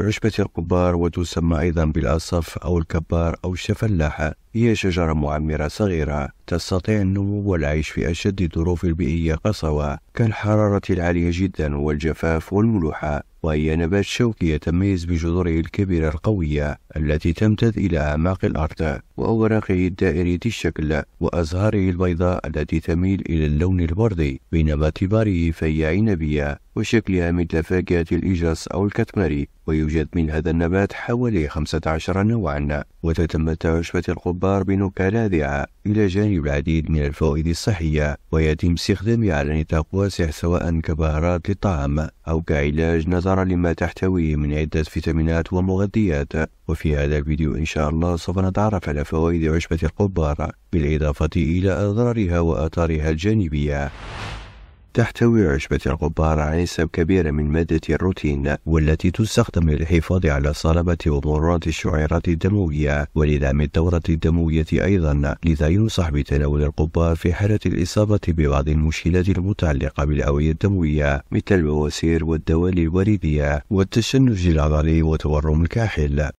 عشبة القبار وتسمى أيضا بالأصف أو الكبار أو الشفلاحة هي شجرة معمرة صغيرة تستطيع النمو والعيش في أشد الظروف البيئية قسوة كالحرارة العالية جدا والجفاف والملوحة وهي نبات شوكي يتميز بجذوره الكبيرة القوية التي تمتد إلى أعماق الأرض وأوراقه الدائرية الشكل وأزهاره البيضاء التي تميل إلى اللون الوردي بينما تباره فهي عنبية وشكلها مثل فاكهة الإجرس أو الكتمري ويوجد من هذا النبات حوالي 15 نوعا وتتمتع عشبة القبار بنكهة لاذعة إلى جانب العديد من الفوائد الصحية ويتم استخدامها على نطاق واسع سواء كبهارات للطعام أو كعلاج نظرا لما تحتويه من عدة فيتامينات ومغذيات وفي هذا الفيديو إن شاء الله سوف نتعرف على فوائد عشبة القبار بالإضافة إلى أضرارها وآثارها الجانبية تحتوي عشبة الغبار على نسب كبيرة من مادة الروتين والتي تستخدم للحفاظ على صلابة ومرونة الشعيرات الدموية ولدعم الدورة الدموية أيضا لذا ينصح بتناول الغبار في حالة الإصابة ببعض المشكلات المتعلقة بالأوعية الدموية مثل البواسير والدوالي الوريدية والتشنج العضلي وتورم الكاحل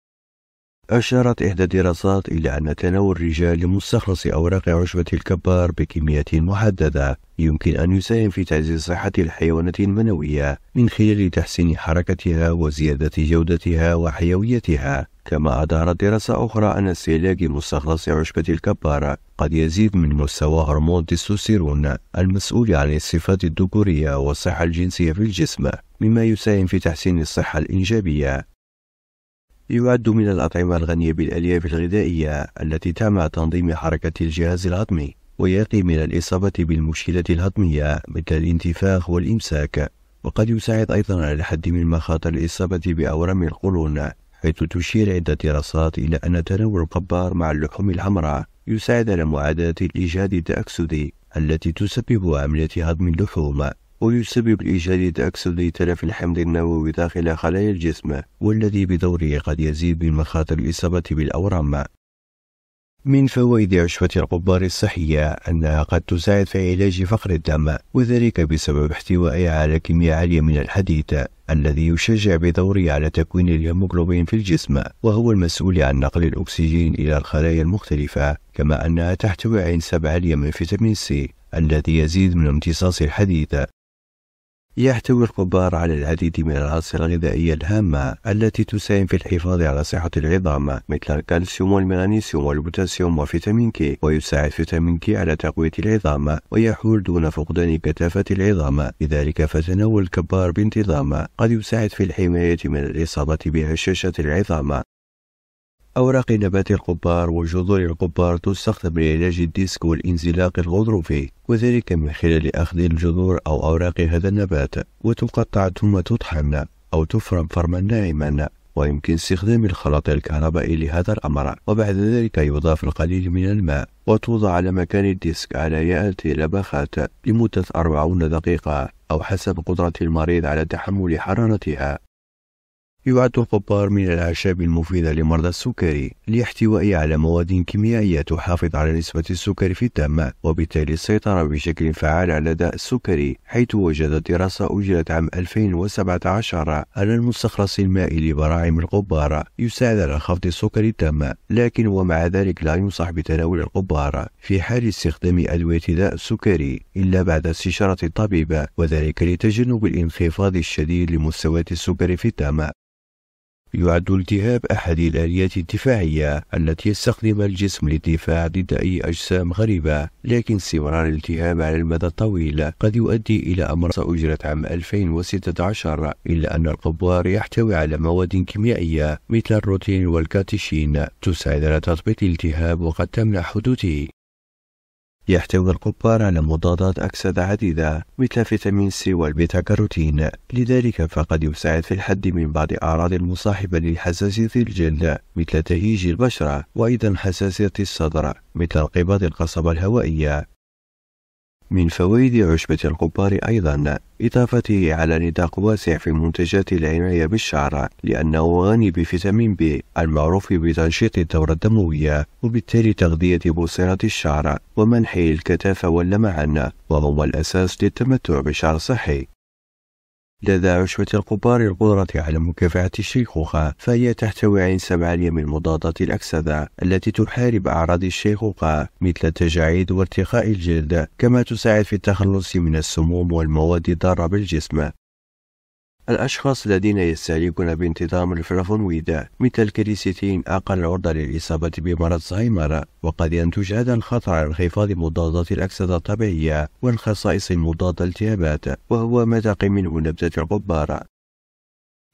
أشارت إحدى الدراسات إلى أن تناول الرجال لمستخلص أوراق عشبة الكبار بكميات محددة يمكن أن يساهم في تعزيز صحة الحيوانات المنوية من خلال تحسين حركتها وزيادة جودتها وحيويتها كما أظهرت دراسة أخرى أن استهلاك مستخلص عشبة الكبار قد يزيد من مستوى هرمون التستوستيرون المسؤول عن الصفات الذكورية والصحة الجنسية في الجسم مما يساهم في تحسين الصحة الإنجابية يعد من الأطعمة الغنية بالألياف الغذائية التي تم تنظيم حركة الجهاز الهضمي ويقي من الإصابة بالمشكلة الهضمية مثل الانتفاخ والإمساك وقد يساعد أيضا على الحد من مخاطر الإصابة بأورام القولون حيث تشير عدة دراسات إلى أن تناول القبار مع اللحوم الحمراء يساعد على معاداة الإيجاد التأكسدي التي تسبب عملية هضم اللحوم ويسبب إيجاد أكسدة تلف الحمض النووي داخل خلايا الجسم والذي بدوره قد يزيد من مخاطر الإصابة بالأورام من فوائد عشوة القبار الصحية أنها قد تساعد في علاج فقر الدم وذلك بسبب احتوائها على كمية عالية من الحديد الذي يشجع بدوره على تكوين الهيموغلوبين في الجسم وهو المسؤول عن نقل الأكسجين إلى الخلايا المختلفة كما أنها تحتوي على عالية من فيتامين سي الذي يزيد من امتصاص الحديد يحتوي القبار على العديد من العناصر الغذائية الهامة التي تساهم في الحفاظ على صحة العظام مثل الكالسيوم والمغنيسيوم والبوتاسيوم وفيتامين كي ويساعد فيتامين كي على تقوية العظام ويحول دون فقدان كثافة العظام لذلك فتناول الكبار بانتظام قد يساعد في الحماية من الإصابة بهشاشة العظام أوراق نبات القبار وجذور القبار تستخدم لعلاج الديسك والانزلاق الغضروفي وذلك من خلال أخذ الجذور أو أوراق هذا النبات وتقطع ثم تطحن أو تفرم فرما ناعما ويمكن استخدام الخلاط الكهربائي لهذا الأمر وبعد ذلك يضاف القليل من الماء وتوضع على مكان الديسك على يأتي لبخات لمدة 40 دقيقة أو حسب قدرة المريض على تحمل حرارتها يعد القبار من الأعشاب المفيدة لمرضى السكري لاحتوائه على مواد كيميائية تحافظ على نسبة السكر في الدم وبالتالي السيطرة بشكل فعال على داء السكري حيث وجدت دراسة أجرت عام 2017 أن المستخلص المائي لبراعم القبار يساعد على خفض السكر الدم لكن ومع ذلك لا ينصح بتناول القبار في حال استخدام أدوية داء السكري إلا بعد استشارة الطبيب وذلك لتجنب الانخفاض الشديد لمستويات السكر في الدم يعد التهاب أحد الآليات الدفاعية التي يستخدمها الجسم للدفاع ضد أي أجسام غريبة، لكن استمرار الالتهاب على المدى الطويل قد يؤدي إلى أمراض أجرت عام 2016 إلا أن القبار يحتوي على مواد كيميائية مثل الروتين والكاتيشين تساعد على تثبيط الالتهاب وقد تمنع حدوثه. يحتوي القبار على مضادات أكسدة عديدة مثل فيتامين سي والبيتا كاروتين لذلك فقد يساعد في الحد من بعض أعراض المصاحبة لحساسية الجلد مثل تهيج البشرة وأيضا حساسية الصدر مثل انقباض القصبة الهوائية من فوائد عشبة القبار أيضا إضافته على نطاق واسع في منتجات العناية بالشعر لأنه غني بفيتامين بي المعروف بتنشيط الدورة الدموية وبالتالي تغذية بصيرة الشعر ومنحه الكثافة واللمعان وهو الأساس للتمتع بشعر صحي لدى عشبة القبار القدرة على مكافحة الشيخوخة فهي تحتوي على سبعة من مضادات الأكسدة التي تحارب أعراض الشيخوخة مثل التجاعيد وارتخاء الجلد كما تساعد في التخلص من السموم والمواد الضارة بالجسم الأشخاص الذين يستهلكون بانتظام الفلافونويد مثل الكريستين أقل عرضة للإصابة بمرض الزهايمر وقد ينتج هذا الخطر عن انخفاض مضادات الأكسدة الطبيعية والخصائص المضادة للالتهابات وهو ما تقي منه نبتة الغبار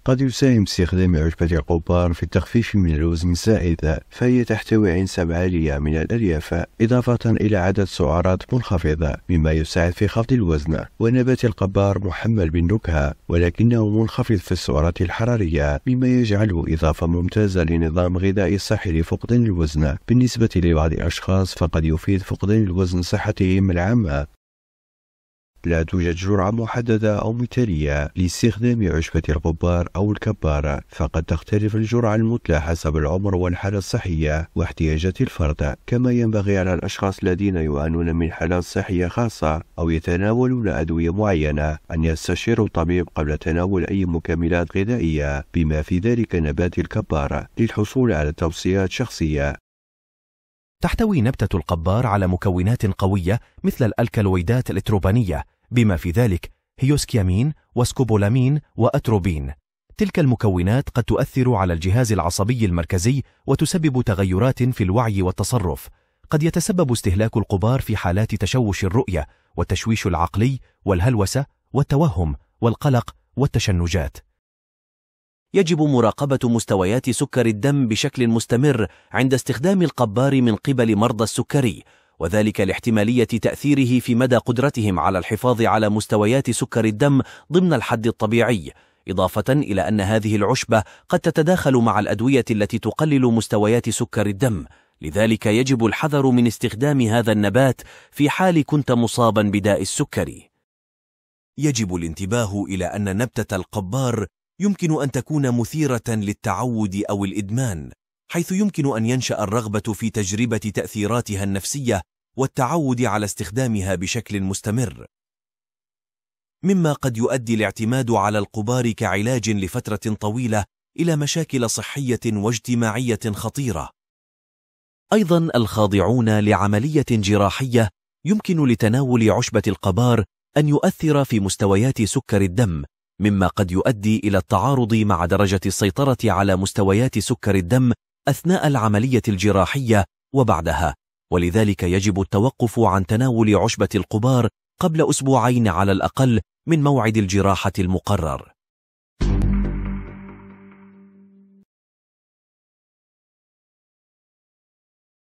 قد يساهم استخدام عشبة القبار في التخفيف من الوزن الزائد فهي تحتوي عنصر عالية من الألياف إضافة إلى عدد سعرات منخفضة مما يساعد في خفض الوزن ونبات القبار محمل بالنكهة ولكنه منخفض في السعرات الحرارية مما يجعله إضافة ممتازة لنظام غذائي صحي لفقدان الوزن بالنسبة لبعض الأشخاص فقد يفيد فقدان الوزن صحتهم العامة لا توجد جرعة محددة أو مثالية لاستخدام عشبة الغبار أو الكبارة فقد تختلف الجرعة المثلى حسب العمر والحالة الصحية واحتياجات الفرد كما ينبغي على الأشخاص الذين يعانون من حالات صحية خاصة أو يتناولون أدوية معينة أن يستشيروا الطبيب قبل تناول أي مكملات غذائية بما في ذلك نبات الكبارة للحصول على توصيات شخصية تحتوي نبتة القبار على مكونات قوية مثل الألكالويدات الإتروبانية بما في ذلك هيوسكيامين وسكوبولامين وأتروبين تلك المكونات قد تؤثر على الجهاز العصبي المركزي وتسبب تغيرات في الوعي والتصرف قد يتسبب استهلاك القبار في حالات تشوش الرؤية والتشويش العقلي والهلوسة والتوهم والقلق والتشنجات يجب مراقبة مستويات سكر الدم بشكل مستمر عند استخدام القبار من قبل مرضى السكري وذلك لاحتمالية تأثيره في مدى قدرتهم على الحفاظ على مستويات سكر الدم ضمن الحد الطبيعي إضافة إلى أن هذه العشبة قد تتداخل مع الأدوية التي تقلل مستويات سكر الدم لذلك يجب الحذر من استخدام هذا النبات في حال كنت مصابا بداء السكري يجب الانتباه إلى أن نبتة القبار يمكن أن تكون مثيرة للتعود أو الإدمان حيث يمكن أن ينشأ الرغبة في تجربة تأثيراتها النفسية والتعود على استخدامها بشكل مستمر مما قد يؤدي الاعتماد على القبار كعلاج لفترة طويلة إلى مشاكل صحية واجتماعية خطيرة أيضا الخاضعون لعملية جراحية يمكن لتناول عشبة القبار أن يؤثر في مستويات سكر الدم مما قد يؤدي إلى التعارض مع درجة السيطرة على مستويات سكر الدم أثناء العملية الجراحية وبعدها ولذلك يجب التوقف عن تناول عشبة القبار قبل أسبوعين على الأقل من موعد الجراحة المقرر